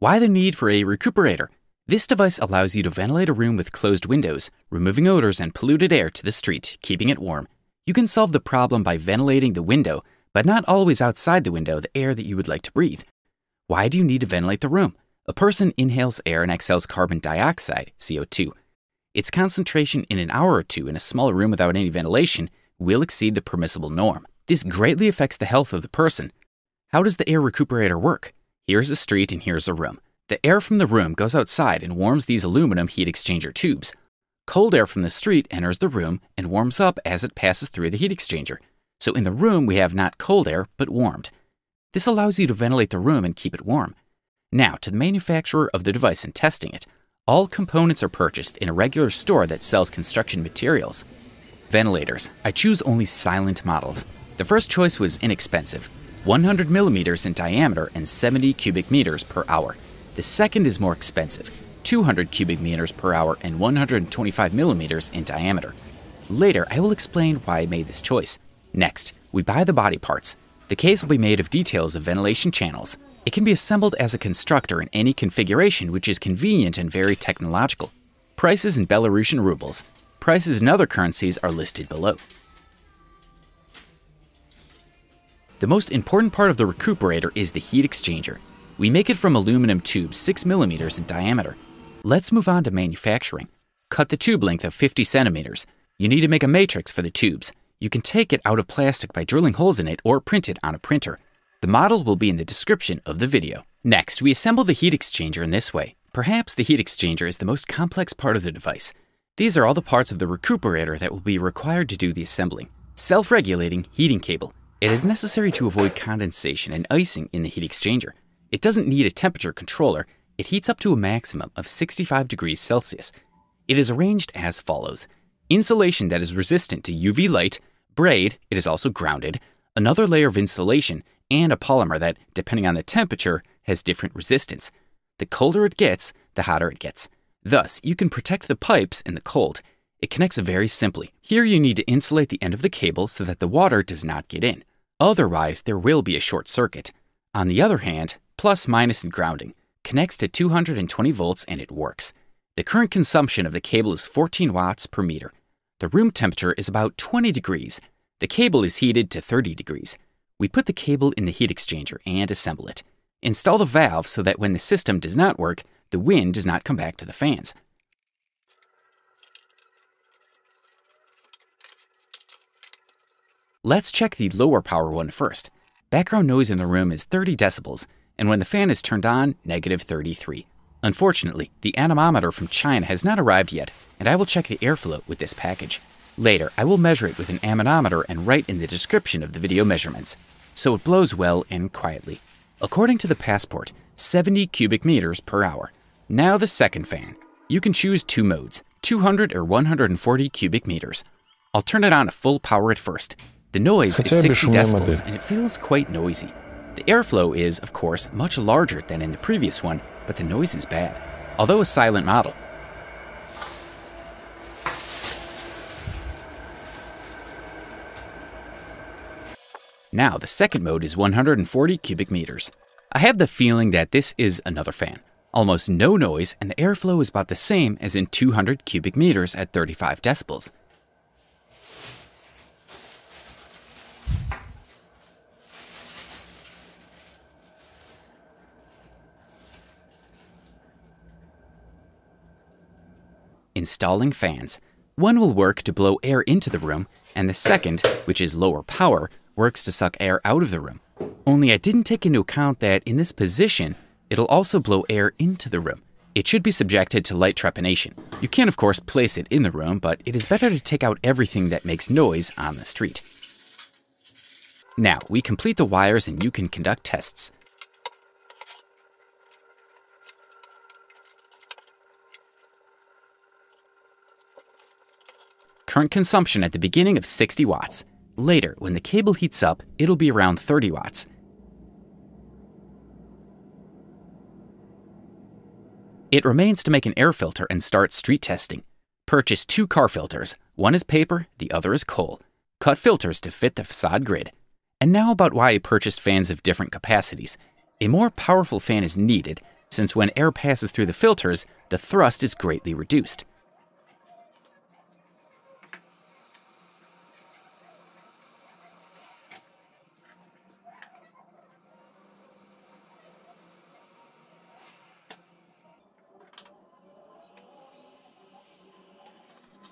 Why the need for a recuperator? This device allows you to ventilate a room with closed windows, removing odors and polluted air to the street, keeping it warm. You can solve the problem by ventilating the window, but not always outside the window the air that you would like to breathe. Why do you need to ventilate the room? A person inhales air and exhales carbon dioxide, CO2. Its concentration in an hour or two in a small room without any ventilation will exceed the permissible norm. This greatly affects the health of the person. How does the air recuperator work? Here's a street and here's a room. The air from the room goes outside and warms these aluminum heat exchanger tubes. Cold air from the street enters the room and warms up as it passes through the heat exchanger. So in the room we have not cold air, but warmed. This allows you to ventilate the room and keep it warm. Now to the manufacturer of the device and testing it. All components are purchased in a regular store that sells construction materials. Ventilators. I choose only silent models. The first choice was inexpensive, 100 millimeters in diameter and 70 cubic meters per hour. The second is more expensive, 200 cubic meters per hour and 125 millimeters in diameter. Later, I will explain why I made this choice. Next, we buy the body parts. The case will be made of details of ventilation channels. It can be assembled as a constructor in any configuration which is convenient and very technological. Prices in Belarusian rubles. Prices in other currencies are listed below. The most important part of the recuperator is the heat exchanger. We make it from aluminum tubes 6 millimeters in diameter. Let's move on to manufacturing. Cut the tube length of 50 centimeters. You need to make a matrix for the tubes. You can take it out of plastic by drilling holes in it or print it on a printer. The model will be in the description of the video. Next, we assemble the heat exchanger in this way. Perhaps the heat exchanger is the most complex part of the device. These are all the parts of the recuperator that will be required to do the assembling. Self-regulating heating cable. It is necessary to avoid condensation and icing in the heat exchanger. It doesn't need a temperature controller, it heats up to a maximum of 65 degrees Celsius. It is arranged as follows. Insulation that is resistant to UV light, braid, it is also grounded, another layer of insulation, and a polymer that, depending on the temperature, has different resistance. The colder it gets, the hotter it gets. Thus, you can protect the pipes in the cold. It connects very simply. Here you need to insulate the end of the cable so that the water does not get in. Otherwise, there will be a short circuit. On the other hand, plus minus and grounding connects to 220 volts and it works. The current consumption of the cable is 14 watts per meter. The room temperature is about 20 degrees. The cable is heated to 30 degrees. We put the cable in the heat exchanger and assemble it. Install the valve so that when the system does not work, the wind does not come back to the fans. Let's check the lower power one first. Background noise in the room is 30 decibels, and when the fan is turned on, negative 33. Unfortunately, the anemometer from China has not arrived yet, and I will check the airflow with this package. Later, I will measure it with an anemometer and write in the description of the video measurements, so it blows well and quietly. According to the passport, 70 cubic meters per hour. Now the second fan. You can choose two modes, 200 or 140 cubic meters. I'll turn it on at full power at first, the noise is 60 decibels and it feels quite noisy. The airflow is, of course, much larger than in the previous one, but the noise is bad, although a silent model. Now, the second mode is 140 cubic meters. I have the feeling that this is another fan. Almost no noise, and the airflow is about the same as in 200 cubic meters at 35 decibels. installing fans. One will work to blow air into the room, and the second, which is lower power, works to suck air out of the room. Only I didn't take into account that in this position, it'll also blow air into the room. It should be subjected to light trepanation. You can, of course, place it in the room, but it is better to take out everything that makes noise on the street. Now, we complete the wires and you can conduct tests. current consumption at the beginning of 60 watts. Later, when the cable heats up, it'll be around 30 watts. It remains to make an air filter and start street testing. Purchase two car filters. One is paper, the other is coal. Cut filters to fit the facade grid. And now about why I purchased fans of different capacities. A more powerful fan is needed, since when air passes through the filters, the thrust is greatly reduced.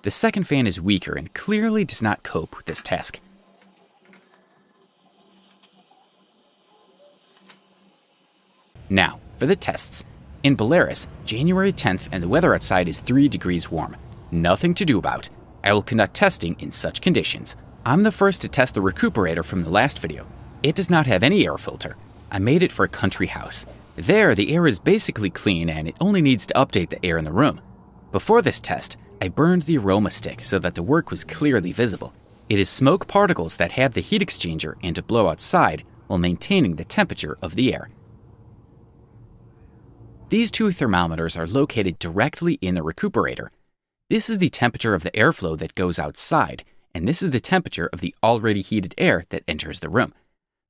The second fan is weaker and clearly does not cope with this task. Now, for the tests. In Belarus, January 10th and the weather outside is 3 degrees warm. Nothing to do about. I will conduct testing in such conditions. I'm the first to test the recuperator from the last video. It does not have any air filter. I made it for a country house. There, the air is basically clean and it only needs to update the air in the room. Before this test, I burned the aroma stick so that the work was clearly visible. It is smoke particles that have the heat exchanger and to blow outside while maintaining the temperature of the air. These two thermometers are located directly in the recuperator. This is the temperature of the airflow that goes outside, and this is the temperature of the already heated air that enters the room.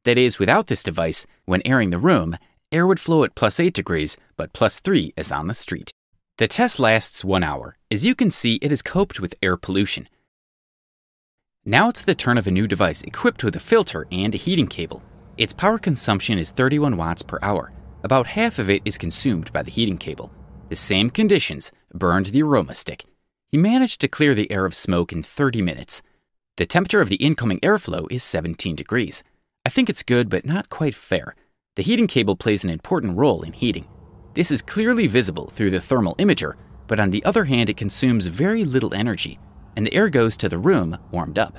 That is, without this device, when airing the room, air would flow at plus 8 degrees, but plus 3 is on the street. The test lasts one hour. As you can see, it has coped with air pollution. Now it's the turn of a new device equipped with a filter and a heating cable. Its power consumption is 31 watts per hour. About half of it is consumed by the heating cable. The same conditions burned the aroma stick. He managed to clear the air of smoke in 30 minutes. The temperature of the incoming airflow is 17 degrees. I think it's good, but not quite fair. The heating cable plays an important role in heating. This is clearly visible through the thermal imager, but on the other hand it consumes very little energy, and the air goes to the room warmed up.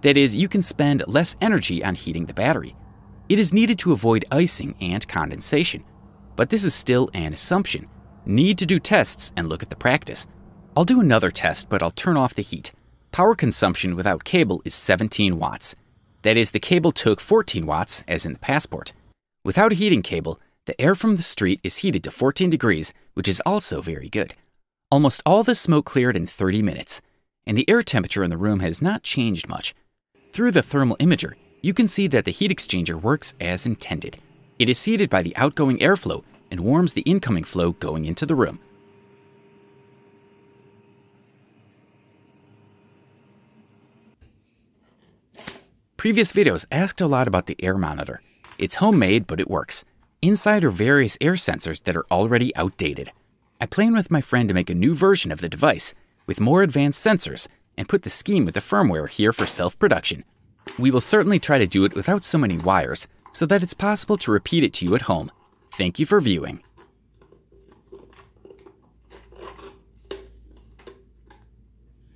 That is, you can spend less energy on heating the battery. It is needed to avoid icing and condensation, but this is still an assumption. Need to do tests and look at the practice. I'll do another test, but I'll turn off the heat. Power consumption without cable is 17 watts. That is, the cable took 14 watts, as in the Passport. Without a heating cable, the air from the street is heated to 14 degrees, which is also very good. Almost all the smoke cleared in 30 minutes, and the air temperature in the room has not changed much. Through the thermal imager, you can see that the heat exchanger works as intended. It is heated by the outgoing airflow and warms the incoming flow going into the room. Previous videos asked a lot about the air monitor. It's homemade, but it works. Inside are various air sensors that are already outdated. I plan with my friend to make a new version of the device with more advanced sensors and put the scheme with the firmware here for self-production. We will certainly try to do it without so many wires so that it's possible to repeat it to you at home. Thank you for viewing.